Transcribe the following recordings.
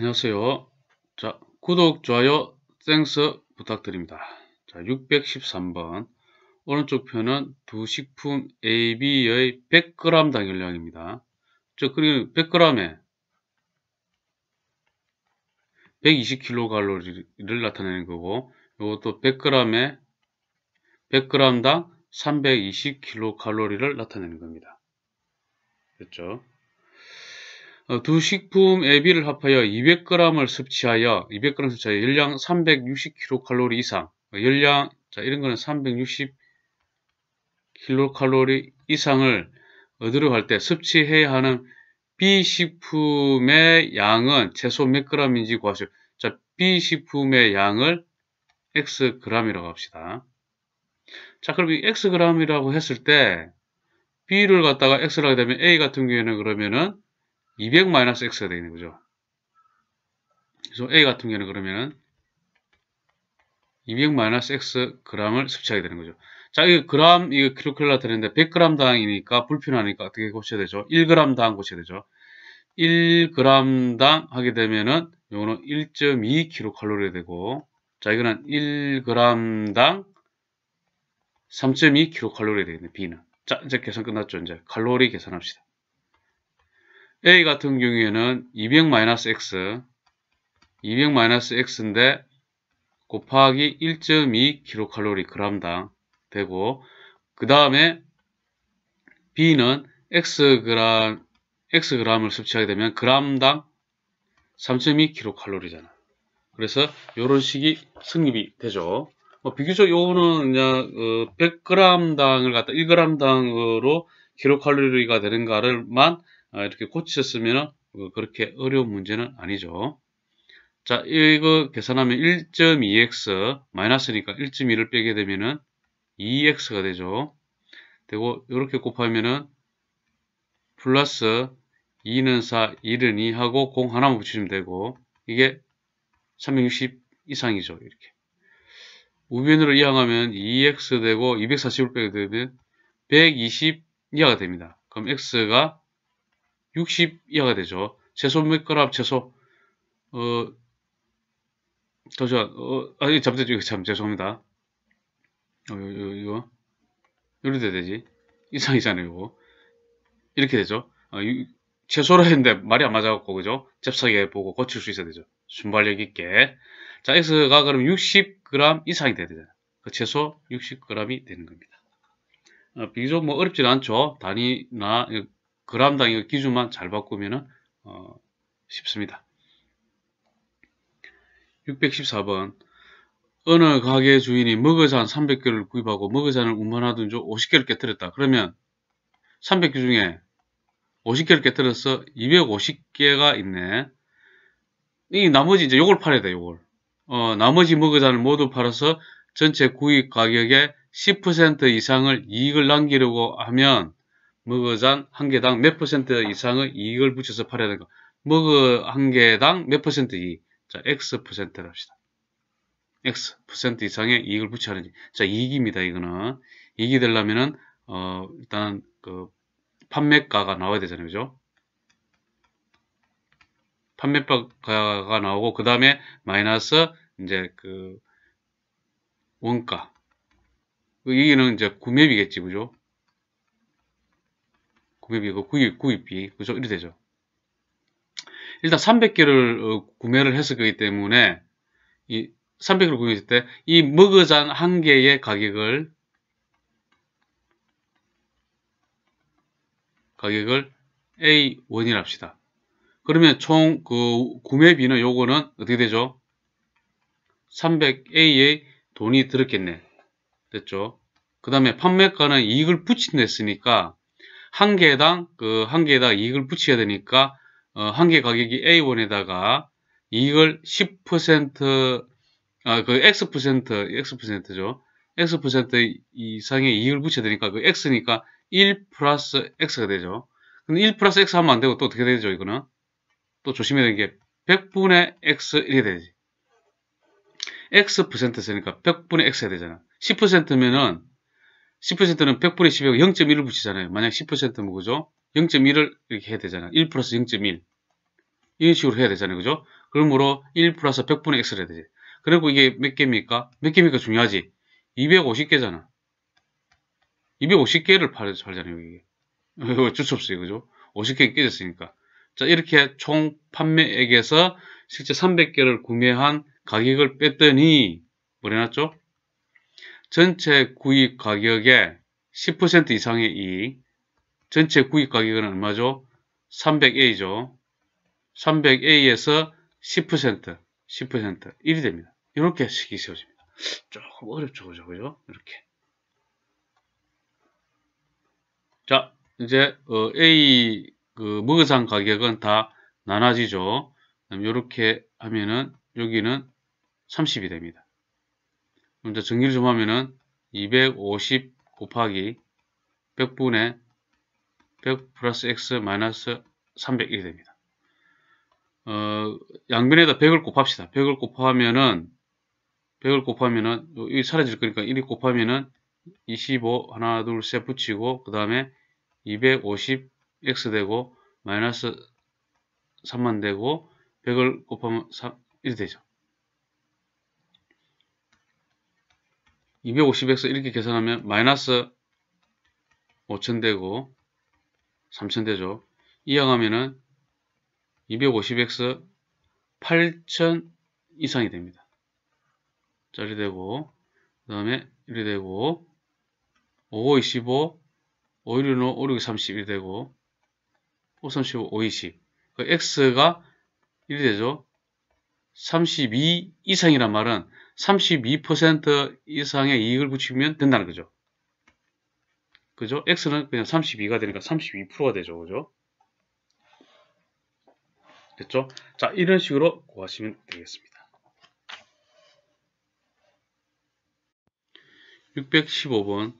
안녕하세요. 자, 구독, 좋아요, 땡스 부탁드립니다. 자, 613번. 오른쪽 편은 두 식품 AB의 100g 당열량입니다 즉, 그리 100g에 120kcal를 나타내는 거고, 이것도 100g에 100g당 320kcal를 나타내는 겁니다. 됐죠? 어, 두 식품 에비를 합하여 200g을 섭취하여 200g 섭취하여 열량 360kcal 이상 어, 열량 자 이런 거는 360kcal 이상을 얻으려 할때 섭취해야 하는 B 식품의 양은 최소 몇 g인지 구하시오. 자 B 식품의 양을 x g이라고 합시다. 자 그럼 이 x g이라고 했을 때 B를 갖다가 x라고 되면 A 같은 경우에는 그러면은 200마이 x가 되겠는 거죠. 그래서 a 같은 경우는 그러면은 200 마이너스 x g을 섭취하게 되는 거죠. 자, 이 그램, 이거 킬로칼라리 되는데 100g 당이니까 불편하니까 어떻게 고쳐야 되죠? 1g 당 고쳐야 되죠. 1g 당 하게 되면은 요거는 1.2kcal 되고 자, 이거는 1g 당 3.2kcal 되겠네, B는. 자, 이제 계산 끝났죠, 이제. 칼로리 계산합시다. a 같은 경우에는 200-x 200-x인데 곱하기 1.2kcal g당 되고 그 다음에 b는 xg xg을 섭취하게 되면 g당 3.2kcal잖아. 그래서 이런 식이 성립이 되죠. 뭐 비교적 요거는 어, 그냥 100g당을 갖다 1g당으로 킬로칼로리가 되는가를만 아, 이렇게 고치셨으면 그 그렇게 어려운 문제는 아니죠. 자, 이거 계산하면 1.2x 마이너스니까 1.2를 빼게 되면은 2x가 되죠. 되고 이렇게 곱하면은 플러스 2는 4, 1은 2 하고 0 하나만 붙이면 되고 이게 360 이상이죠. 이렇게 우변으로 이항하면 2x 되고 240을 빼게 되면 120 이하가 됩니다. 그럼 x가 60 이하가 되죠. 최소 몇 그램 최소 어 도전 어 아니 잠시 죄송합니다. 어, 이거 이거 이렇게 돼야 되지 이상이잖아요 이거 이렇게 되죠. 어, 이, 최소로 했는데 말이 안 맞아갖고 그죠? 잽싸게 보고 고칠 수 있어야 되죠. 순발력 있게 자 x가 그럼 60g 이상이 돼야 되잖아요. 그 최소 60g이 되는 겁니다. 어, 비교적 뭐 어렵진 않죠. 단위나 그람당 이 기준만 잘 바꾸면 어, 쉽습니다. 614번 어느 가게 주인이 머그잔 300개를 구입하고 머그잔을 운반하던 중 50개를 깨뜨렸다. 그러면 300개 중에 50개를 깨뜨려서 250개가 있네. 이 나머지 이제 요걸 팔아야 돼, 요걸. 어, 나머지 머그잔을 모두 팔아서 전체 구입 가격의 10% 이상을 이익을 남기려고 하면 머그잔 한 개당 몇 퍼센트 이상의 이익을 붙여서 팔아야 되는 거. 머그 한 개당 몇 퍼센트 이익. 자, X 퍼센트를 합시다. X 퍼센트 이상의 이익을 붙여야 되지. 자, 이익입니다. 이거는. 이익이 되려면은, 어, 일단, 그, 판매가가 나와야 되잖아요. 그죠? 판매가가 나오고, 그 다음에 마이너스, 이제 그, 원가. 이기는 그 이제 구매비겠지. 그죠? 구매비가 그 구입, 구입비 그죠 이렇게 되죠 일단 300개를 어, 구매를 했을 거기 때문에 이 300개를 구매했을 때 이 머그잔 한 개의 가격을 가격을 A1이라 합시다. 그러면 총 그 구매비는 요거는 어떻게 되죠? 300A의 돈이 들었겠네. 됐죠? 그 다음에 판매가는 이익을 붙인댔으니까 한 개당 그한 개에다 이익을 붙여야 되니까 어, 한개 가격이 A1에다가 이익을 10% 아, 그 X%, X%죠. X% 이상의 이익을 붙여야 되니까 그 X니까 1 플러스 X가 되죠. 근데 1 플러스 X 하면 안 되고 또 어떻게 되죠, 이거는? 또 조심해야 되는 게 100분의 X1이 되지. X% 쓰니까 100분의 X가 되잖아. 10%면은 10%는 100분의 1 0에 0.1을 붙이잖아요. 만약 10%면 그죠? 0.1을 이렇게 해야 되잖아요. 1 플러스 0.1 이런 식으로 해야 되잖아요. 그죠? 그러므로 1 플러스 100분의 x를 해야 되지. 그리고 이게 몇 개입니까? 몇 개입니까? 중요하지. 250개잖아. 250개를 팔잖아요. 이게. 어쩔 수 없어요. 그죠? 50개 깨졌으니까. 자 이렇게 총 판매액에서 실제 300개를 구매한 가격을 뺐더니 뭐래놨죠 전체 구입 가격의 10% 이상의 이익, 전체 구입 가격은 얼마죠? 300A죠. 300A에서 10%, 10% 1이 됩니다. 이렇게 식이 세워집니다. 조금 어렵죠, 그죠? 그죠? 이렇게. 자, 이제 어, A 그 무거상 가격은 다 나눠지죠. 이렇게 하면은 여기는 30이 됩니다. 먼저 정리를 좀 하면은 250 곱하기 100분의 100 플러스 x 마이너스 300이 됩니다. 어, 양변에다 100을 곱합시다. 100을 곱하면은 100을 곱하면은 이 사라질 거니까 1이 곱하면은 25 하나 둘 셋 붙이고 그 다음에 250x 되고 마이너스 3만 되고 100을 곱하면 3 이렇게 되죠. 250x 이렇게 계산하면 마이너스 5천 되고 3천 되죠. 이왕하면은 250x 8천 이상이 됩니다. 짜리 되고 그 다음에 1이 되고 5, 5 25, 5, 1, 5, 5, 6, 30이 되고 5, 35, 5, 20그 x가 1이 되죠. 32 이상이란 말은 32% 이상의 이익을 붙이면 된다는 거죠. 그죠? X는 그냥 32가 되니까 32%가 되죠. 그죠? 됐죠? 자, 이런 식으로 구하시면 되겠습니다. 615번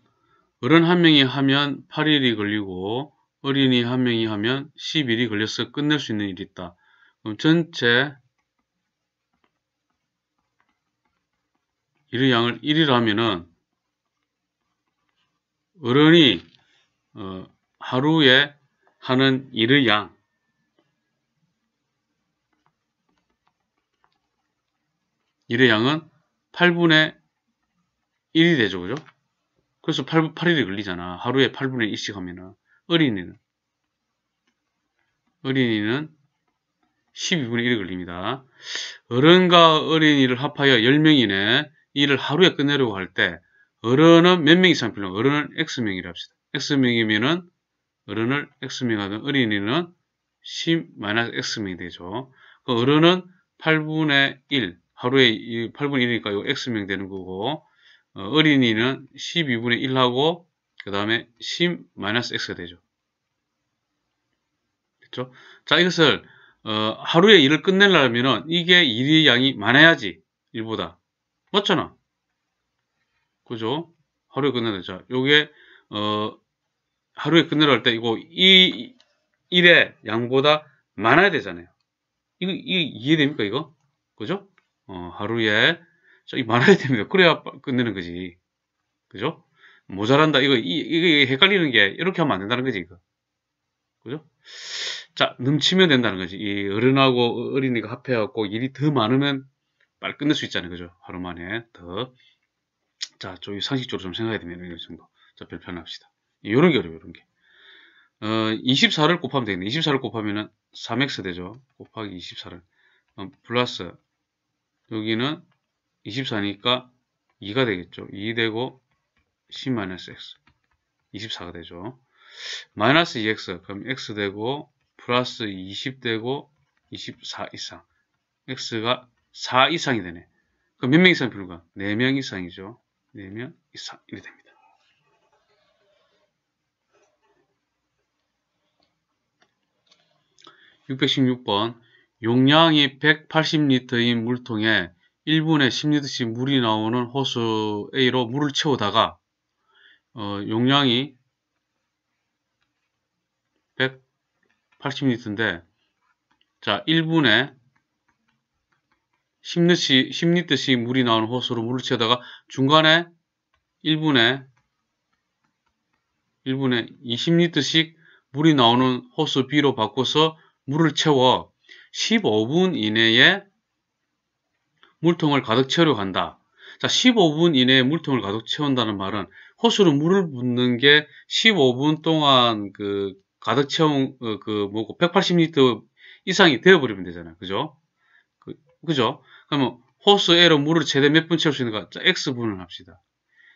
어른 한 명이 하면 8일이 걸리고 어린이 한 명이 하면 10일이 걸려서 끝낼 수 있는 일이 있다. 그럼 전체 1의 양을 1이라 하면은 어른이 어, 하루에 하는 일의 양 일의 양은 8분의 1이 되죠. 그죠? 그래서 8, 8일이 걸리잖아. 하루에 8분의 1씩 하면은 어린이는 어린이는 12분의 1이 걸립니다. 어른과 어린이를 합하여 10명이네. 일을 하루에 끝내려고 할 때 어른은 몇 명 이상 필요한 어른은 X명이라 합시다. X명이면은 어른을 X명 하면 어린이는 10-X명이 되죠. 그 어른은 8분의 1, 하루에 8분의 1이니까 요 X명 되는 거고 어, 린이는 12분의 1하고 그 다음에 10-X가 되죠. 그렇죠? 자 이것을 어, 하루에 일을 끝내려면 이게 일의 양이 많아야지 일보다 맞잖아. 그죠? 하루에 끝내라. 자, 요게, 어, 하루에 끝내라 할 때, 이거, 이, 일의 양보다 많아야 되잖아요. 이거, 이 이해됩니까, 이거? 그죠? 어, 하루에, 자, 이 많아야 됩니다. 그래야 끝내는 거지. 그죠? 모자란다. 이거, 이, 이게 헷갈리는 게, 이렇게 하면 안 된다는 거지, 이거. 그죠? 자, 넘치면 된다는 거지. 이 어른하고 어린이가 합해갖고 일이 더 많으면 빨리 끝낼 수 있잖아요. 그죠? 하루 만에 더. 자, 저희 상식적으로 좀 생각해야 됩니다. 이런 정도. 자, 별편합시다. 요런 게 어려워요. 요런 게. 어, 24를 곱하면 되겠네. 24를 곱하면은 3x 되죠. 곱하기 24를. 어, 플러스 여기는 24니까 2가 되겠죠. 2 되고 10-x 24가 되죠. 마이너스 2x 그럼 x 되고 플러스 20 되고 24 이상 x가 4 이상이 되네. 그럼 몇 명 이상 불과? 4명 이상이죠. 4명 이상. 이렇게 됩니다. 6 1 6번 용량이 180리터인 물통에 1분에 10리터씩 물이 나오는 호수 A로 물을 채우다가 어, 용량이 180리터인데 자 1분에 10리터씩, 물이 나오는 호수로 물을 채다가 중간에 1분에 1분에 20리터씩 물이 나오는 호수 B로 바꿔서 물을 채워 15분 이내에 물통을 가득 채우려 한다. 자, 15분 이내에 물통을 가득 채운다는 말은 호수로 물을 붓는 게 15분 동안 그 가득 채운 어, 그 뭐고 180리터 이상이 되어버리면 되잖아요. 그죠? 그죠? 그러면 호수 a 로 물을 최대 몇 분 채울 수 있는가? 자, X분을 합시다.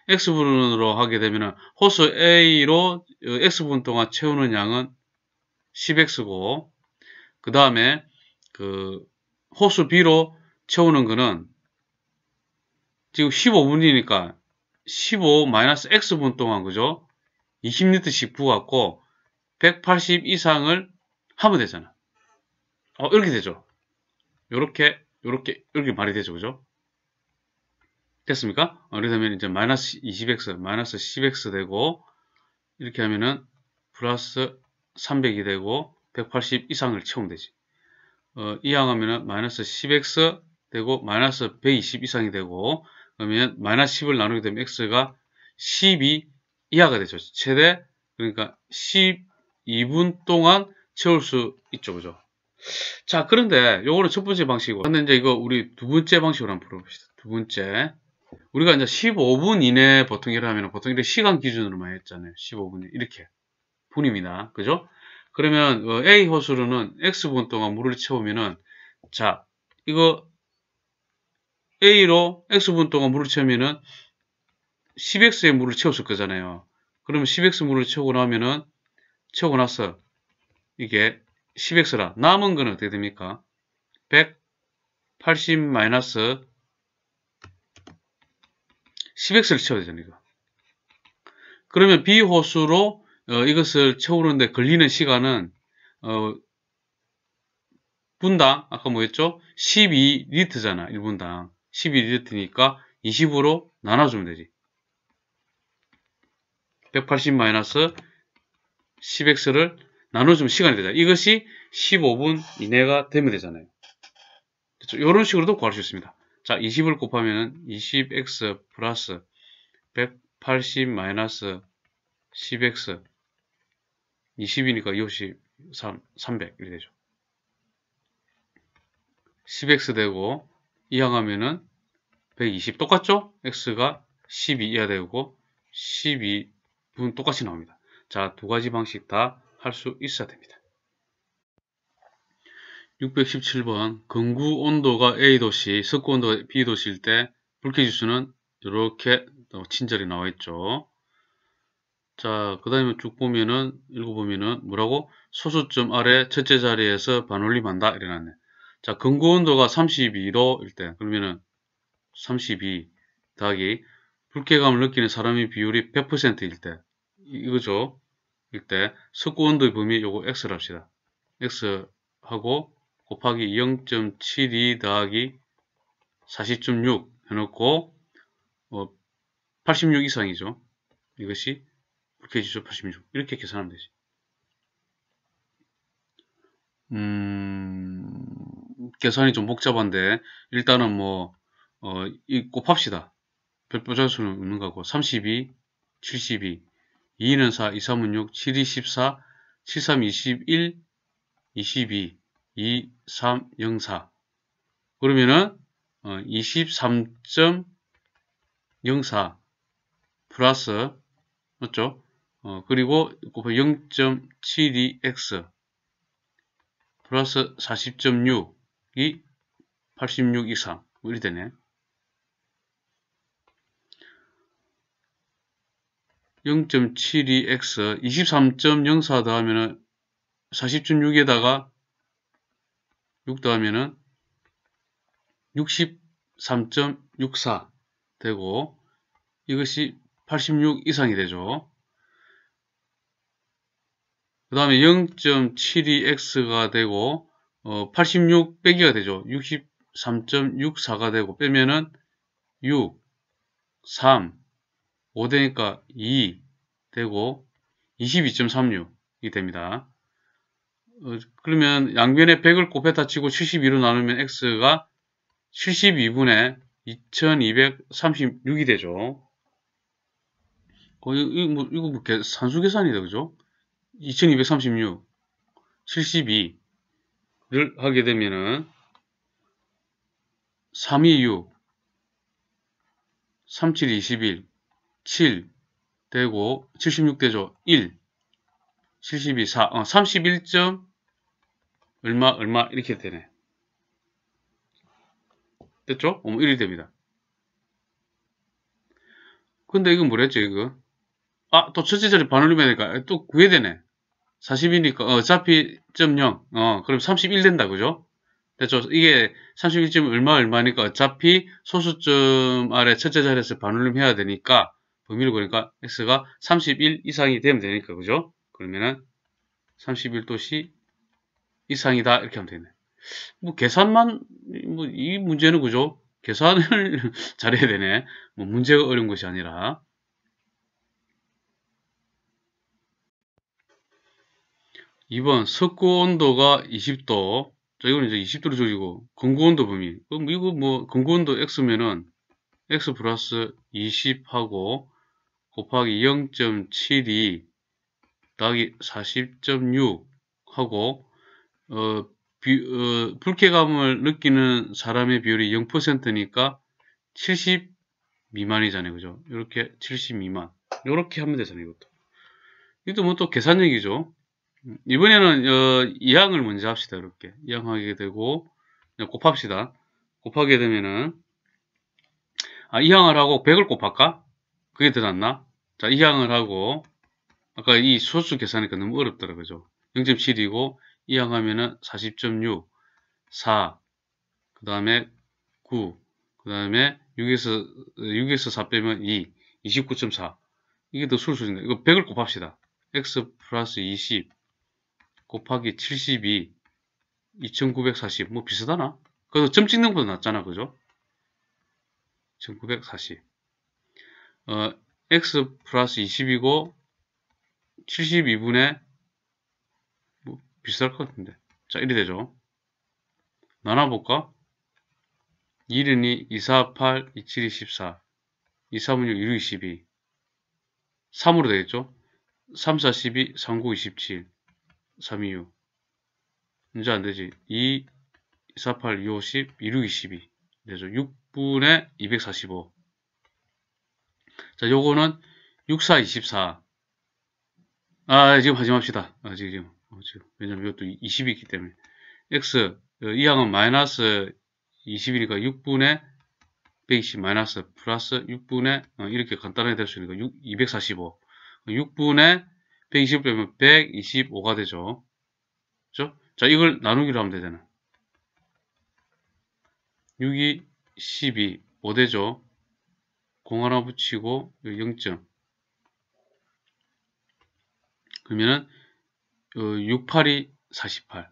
X분으로 하게 되면 호수 A로 어, X분 동안 채우는 양은 10X고 그 다음에 그 호수 B로 채우는 거는 지금 15분이니까 15마이 X분 동안 그죠? 20리터씩 부어갖고 180 이상을 하면 되잖아. 어, 이렇게 되죠. 이렇게 이렇게 이렇게 말이 되죠. 그죠? 됐습니까? 어, 그러면 이제 마이너스 20x, 마이너스 10x 되고 이렇게 하면은 플러스 300이 되고 180 이상을 채우면 되지. 어, 이항 하면은 마이너스 10x 되고 마이너스 120 이상이 되고 그러면 마이너스 10을 나누게 되면 x가 12 이하가 되죠. 최대 그러니까 12분 동안 채울 수 있죠. 그죠? 자, 그런데 요거는 첫 번째 방식이고. 근데 이제 이거 우리 두 번째 방식으로 한번 풀어봅시다. 두 번째. 우리가 이제 15분 이내 보통 일하면 보통 이렇게 시간 기준으로 많이 했잖아요. 15분 이렇게. 분입니다. 그죠? 그러면 어, A 호수로는 X분 동안 물을 채우면은 자, 이거 A로 X분 동안 물을 채우면은 10X의 물을 채웠을 거잖아요. 그러면 10X 물을 채우고 나면은 채우고 나서 이게 10x라. 남은 건 어떻게 됩니까? 180 마이너스 10x를 채워야 됩니다. 그러면 비호수로 어, 이것을 채우는데 걸리는 시간은 어, 분당 아까 뭐였죠? 12리터잖아 1분당 12리터니까 20으로 나눠주면 되지 180 마이너스 10x를 나눠주면 시간이 되잖아요. 이것이 15분 이내가 되면 되잖아요. 그렇죠? 이런 식으로도 구할 수 있습니다. 자, 20을 곱하면 20x 플러스 180 마이너스 10x 20이니까 6 5 3 3, 300 이렇게 되죠. 10x 되고 이항하면은 120 똑같죠? x가 12 이하 되고 12분 똑같이 나옵니다. 자, 두 가지 방식 다 할수 있어야 됩니다. 617번 근구 온도가 A도시, 석구 온도가 B도시일 때 불쾌지수는 이렇게 친절히 나와 있죠. 자, 그 다음에 쭉 보면은, 읽어보면은, 뭐라고? 소수점 아래 첫째 자리에서 반올림한다. 이래놨네. 자, 근구 온도가 32도일 때, 그러면은 32 더하기 불쾌감을 느끼는 사람의 비율이 100%일 때, 이거죠. 이때 석구 온도의 범위 요거 x를 합시다. x하고 곱하기 0.72 더하기 40.6 해놓고 어, 86 이상이죠. 이것이 불쾌지수 86 이렇게 계산하면 되지. 음, 계산이 좀 복잡한데 일단은 뭐 어, 이 곱합시다. 별표자수는 없는 거고 32, 72 2는 4, 2, 3은 6, 7, 14, 7, 3, 21, 22, 2, 3, 0, 4. 그러면은 23.04 어, 플러스 맞죠? 어, 그리고 0.72x 플러스 40.6이 86 이상 이렇게 되네. 0.72x 23.04더하면 40.6에다가 6더하면63.64 되고 이것이 86 이상이 되죠. 그 다음에 0.72x가 되고 어, 86 빼기가 되죠. 63.64가 되고 빼면은 6, 3, 5대니까2 되고 22.36이 됩니다. 어, 그러면 양변에 100을 곱했다 치고 72로 나누면 x가 72분의 2236이 되죠. 어, 이거, 뭐, 이거 뭐 산수 계산이다, 그죠? 2236, 72를 하게 되면은 326, 3721, 7 되고 7 6대조1 72 4 어, 31. 점 얼마 얼마 이렇게 되네. 됐죠? 어머 1이 뭐 됩니다. 근데 이건 뭐랬죠 이거? 아 또 첫째 자리 반올림해야되니까또 9에 되네. 40이니까 어, 어차피 0.0 어, 그럼 31 된다 그죠? 됐죠? 이게 31점 얼마 얼마니까 어차피 소수점 아래 첫째 자리에서 반올림 해야 되니까 범위를 보니까 x가 31 이상이 되면 되니까 그죠? 그러면은 31도시 이상이다 이렇게 하면 되네. 뭐 계산만 뭐 이 문제는 그죠? 계산을 잘해야 되네. 뭐 문제가 어려운 것이 아니라 이번 석고 온도가 20도. 자, 이거는 이제 20도로 줄이고, 건구 온도 범위. 그럼 이거 뭐, 건구 온도 X면은, X 플러스 20하고, 곱하기 0.72더기40.6 하고 어, 비, 어, 불쾌감을 느끼는 사람의 비율이 0%니까 70 미만이잖아요. 그죠? 이렇게 70 미만. 이렇게 하면 되잖아요. 이것도. 이것도 뭐 또 계산력이죠. 이번에는 어, 이항을 먼저 합시다. 이렇게. 이항하게 되고 곱합시다. 곱하게 되면은 아, 이항을 하고 100을 곱할까? 그게 들어왔나? 자, 이항을 하고, 아까 이 소수 계산이니까 너무 어렵더라, 그죠? 0.7이고, 이항하면은 40.6, 4, 그 다음에 9, 그 다음에 6에서, 6에서 4 빼면 2, 29.4. 이게 더 술수인데, 이거 100을 곱합시다. x 플러스 20 곱하기 72, 2940. 뭐 비슷하나? 그래서 점 찍는 것보다 낫잖아, 그죠? 2940. 어, x 플러스 20이고 72분의 뭐 비쌀 것 같은데 자 이래 되죠 나눠볼까 1은이 2, 4, 8, 2, 7, 2, 14 2, 3, 6, 1, 6, 22 3으로 되겠죠 3, 4, 12, 3, 9, 27 3, 2, 6 이제 안되지 2, 4, 8, 2, 5, 10, 1, 6, 22 되죠 6분의 245 자, 요거는 6424. 아, 지금 하지 맙시다. 아, 지금, 지금. 어, 왜냐면 이것도 20이 있기 때문에. x, 어, 이 항은 마이너스 20이니까 6분의 120 마이너스 플러스 6분의 어, 이렇게 간단하게 될 수 있는 거 6, 245 6분의 120 빼면 125가 되죠 그죠? 자 이걸 나누기로 하면 되잖아 6이 12 5 되죠 0 하나 붙이고 0점 그러면은 6, 8이 48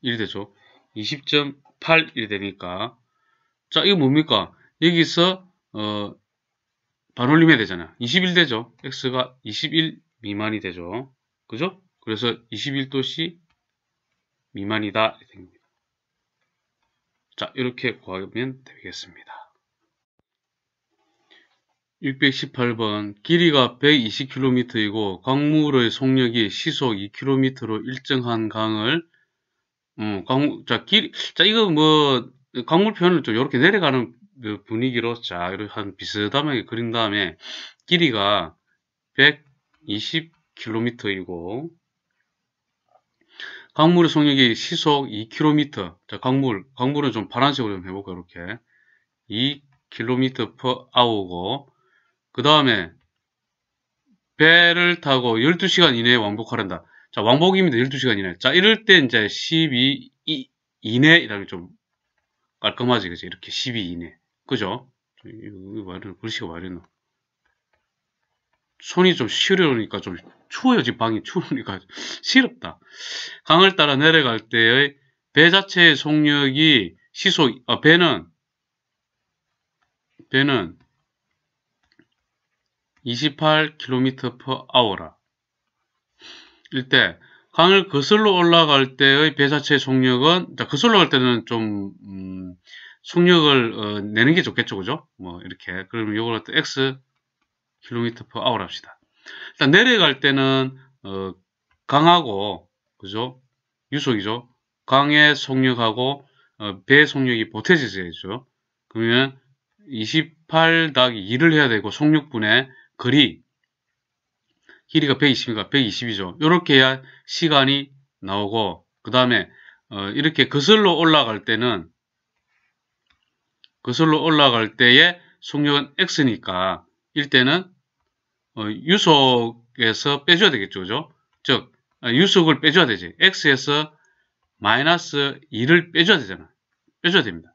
이래 되죠 20.8 이래 되니까 자 이거 뭡니까 여기서 어, 반올림해야 되잖아 21 되죠 x가 21 미만이 되죠 그죠 그래서 21도씨 미만이다 됩니다 자 이렇게 구하면 되겠습니다 618번 길이가 120km이고 강물의 속력이 시속 2km로 일정한 강을 음, 강, 자, 길, 자, 이거 뭐, 강물 표현을 좀 이렇게 내려가는 그 분위기로 자, 이렇게 한 비슷하게 그린 다음에 길이가 120km이고 강물의 속력이 시속 2km. 자, 강물, 강물은 좀 파란색으로 좀 해볼까요? 이렇게. 2km per hour고 그 다음에 배를 타고 12시간 이내에 왕복하란다. 자, 왕복입니다. 12시간 이내. 자, 이럴 때 이제 12 이, 이내 이라는 좀 깔끔하지, 그지? 이렇게 12 이내. 그죠? 이거 말을, 글씨가 말이나 손이 좀 시려우니까 좀 추워요. 지금 방이 추우니까 시렵다. 강을 따라 내려갈 때의 배 자체의 속력이 시속, 아, 배는, 배는 28km/h라. 이때 강을 거슬러 올라갈 때의 배자체의 속력은 자, 거슬러 갈 때는 좀 음, 속력을 어, 내는 게 좋겠죠, 그죠? 뭐 이렇게 그러면 이걸 또 x km/h 합시다. 일단 내려갈 때는 어, 강하고 그죠? 유속이죠. 강의 속력하고 어, 배의 속력이 보태져야죠. 지 그러면 28더기 2를 해야 되고 속력분에 거리 길이가 120이니까 120이죠. 이렇게 해야 시간이 나오고 그 다음에 어, 이렇게 거슬러 올라갈 때는 거슬러 올라갈 때의 속력은 x니까 일때는 어, 유속에서 빼줘야 되겠죠. 그죠? 즉 아, 유속을 빼줘야 되지. x에서 마이너스 2를 빼줘야 되잖아. 빼줘야 됩니다.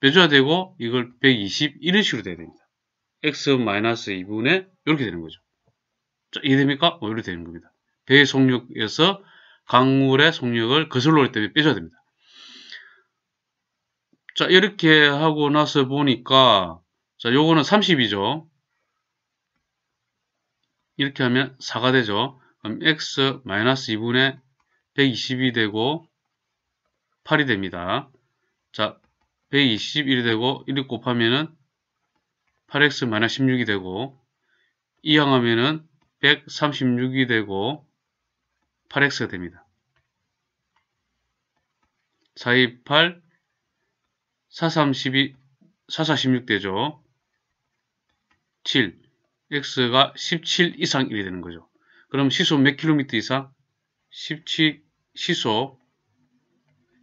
빼줘야 되고 이걸 120 이런 식으로 돼야 됩니다. x-2분의 이렇게 되는 거죠. 자, 이해됩니까? 뭐 이렇게 되는 겁니다. 배의 속력에서 강물의 속력을 거슬러 올 때 빼줘야 됩니다. 자, 이렇게 하고 나서 보니까 자, 요거는 30이죠. 이렇게 하면 4가 되죠. 그럼 x-2분의 120이 되고 8이 됩니다. 자, 121이 되고 1이 곱하면은 8x 16이 되고 이항하면은 136이 되고 8x가 됩니다. 428 4 3 2 4 4 6 되죠. 7 x가 17 이상 1이 되는 거죠. 그럼 시속 몇 킬로미터 이상? 17 시속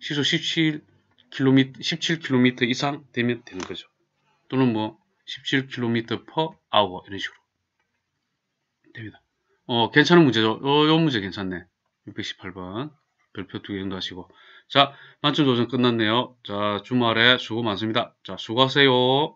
시속 17 킬로미터 17 킬로미터 이상 되면 되는 거죠. 또는 뭐 17km per hour 이런 식으로 됩니다. 어, 괜찮은 문제죠. 어, 요 문제 괜찮네. 618번 별표 두 개 정도 하시고 자, 만점 도전 끝났네요. 자, 주말에 수고 많습니다. 자, 수고하세요.